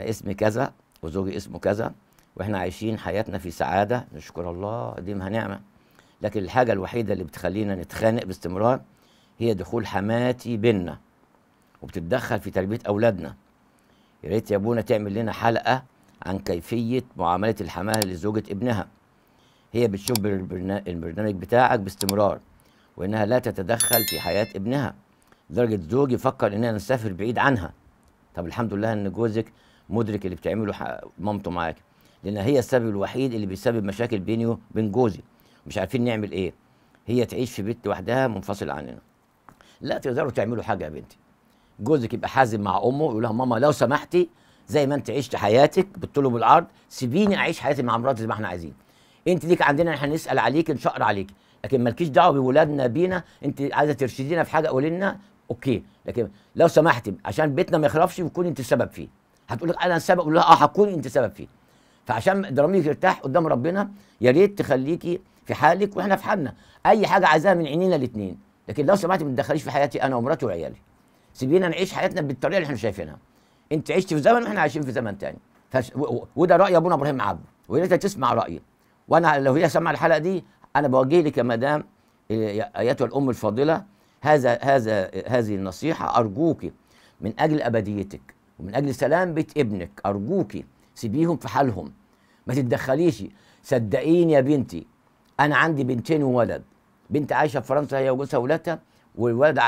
انا اسمي كذا وزوجي اسمه كذا واحنا عايشين حياتنا في سعاده نشكر الله دي نعمه لكن الحاجه الوحيده اللي بتخلينا نتخانق باستمرار هي دخول حماتي بينا وبتتدخل في تربيه اولادنا يا ريت يا ابونا تعمل لنا حلقه عن كيفيه معامله الحماه لزوجه ابنها هي بتشوف البرنامج بتاعك باستمرار وانها لا تتدخل في حياه ابنها لدرجه زوجي فكر اننا نسافر بعيد عنها طب الحمد لله ان جوزك مدرك اللي بتعمله مامته معاك لان هي السبب الوحيد اللي بيسبب مشاكل بيني وبين جوزي مش عارفين نعمل ايه هي تعيش في بيت لوحدها منفصل عننا لا تقدروا تعملوا حاجه يا بنتي جوزك يبقى حازم مع امه يقول لها ماما لو سمحتي زي ما انت عشت حياتك بالطول وبالعرض سيبيني اعيش حياتي مع مراتي زي ما احنا عايزين انت ليك عندنا احنا نسال عليك نشقر عليك لكن مالكيش دعوه بولادنا بينا انت عايزه ترشدينا في حاجه قولي لنا اوكي لكن لو سمحتي عشان بيتنا ما يخرفش وتكوني انت السبب فيه هتقول لك انا السبب اقول لها اه هتكون انت سبب فيه فعشان دراميك يرتاح قدام ربنا يا ريت تخليكي في حالك واحنا في حالنا اي حاجه عايزاها من عينينا الاثنين لكن لو سمعتي ما تدخليش في حياتي انا ومراتي وعيالي سيبينا نعيش حياتنا بالطريقه اللي احنا شايفينها انت عشتي في زمن واحنا عايشين في زمن ثاني فش... و... وده راي ابونا ابراهيم عبده ويا ريتها تسمع رايي وانا لو هي سمع الحلقه دي انا بوجه لك يا مدام آه، ايتها الام الفاضله هذا هذا هذه النصيحه ارجوك من اجل ابديتك ومن اجل سلام بيت ابنك ارجوكي سيبيهم في حالهم ما تتدخليش صدقيني يا بنتي انا عندي بنتين وولد بنت عايشه في فرنسا هي وجوزها وولادها والولد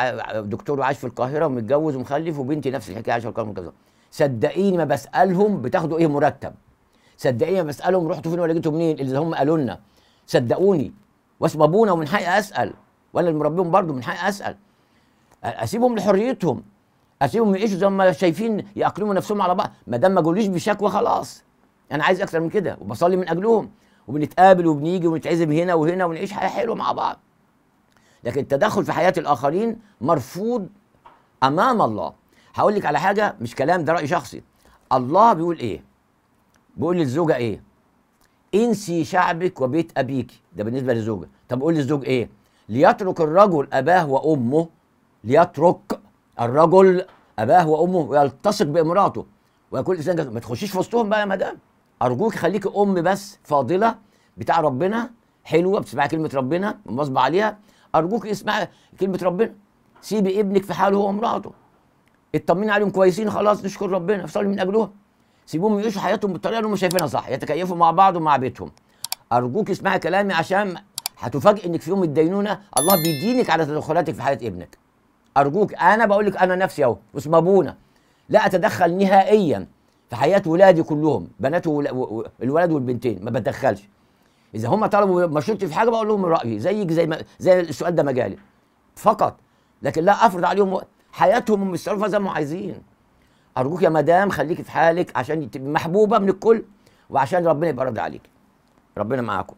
دكتور عايش في القاهره ومتجوز ومخلف وبنتي نفس الحكايه عايشه في القاهره وكذا صدقيني ما بسالهم بتاخدوا ايه مرتب صدقيني ما بسالهم رحتوا فين ولا جيتوا منين اللي هم قالوا لنا صدقوني واسم ابونا ومن حقي اسال وانا اللي مربيهم برضه من حقي اسال اسيبهم لحريتهم اسيبهم يعيشوا زي ما شايفين ياقلموا نفسهم على بعض ما دام ما جوليش بشكوى خلاص انا عايز اكتر من كده وبصلي من اجلهم وبنتقابل وبنيجي ونتعزم هنا وهنا ونعيش حياه حلوه مع بعض لكن التدخل في حياه الاخرين مرفوض امام الله هقول لك على حاجه مش كلام ده راي شخصي الله بيقول ايه بيقول للزوجه ايه انسي شعبك وبيت ابيك ده بالنسبه للزوجه طب قول للزوج ايه ليترك الرجل اباه وامه ليترك الرجل اباه وامه يلتصق بامراته ويقول الانسان ما تخشيش في وسطهم بقى يا مدام ارجوك خليكي ام بس فاضله بتاع ربنا حلوه بتسمعي كلمه ربنا مواظبه عليها ارجوك اسمعي كلمه ربنا سيبي ابنك في حاله هو ومراته اطمني عليهم كويسين خلاص نشكر ربنا صلي من اجلهم سيبوهم يعيشوا حياتهم بالطريقه اللي هم شايفينها صح يتكيفوا مع بعض ومع بيتهم ارجوك اسمعي كلامي عشان هتفاجئ انك في يوم الدينونه الله بيدينك على تدخلاتك في حياه ابنك ارجوك انا بقول لك انا نفسي اهو اسم ابونا لا اتدخل نهائيا في حياه ولادي كلهم بنات الولد والبنتين ما بتدخلش اذا هم طلبوا مشورتي في حاجه بقول لهم رايي زيك زي ما زي السؤال ده مجالي فقط لكن لا افرض عليهم حياتهم ومستروفه زي ما عايزين ارجوك يا مدام خليكي في حالك عشان تبقي محبوبه من الكل وعشان ربنا يبقى راضي عليك ربنا معاكم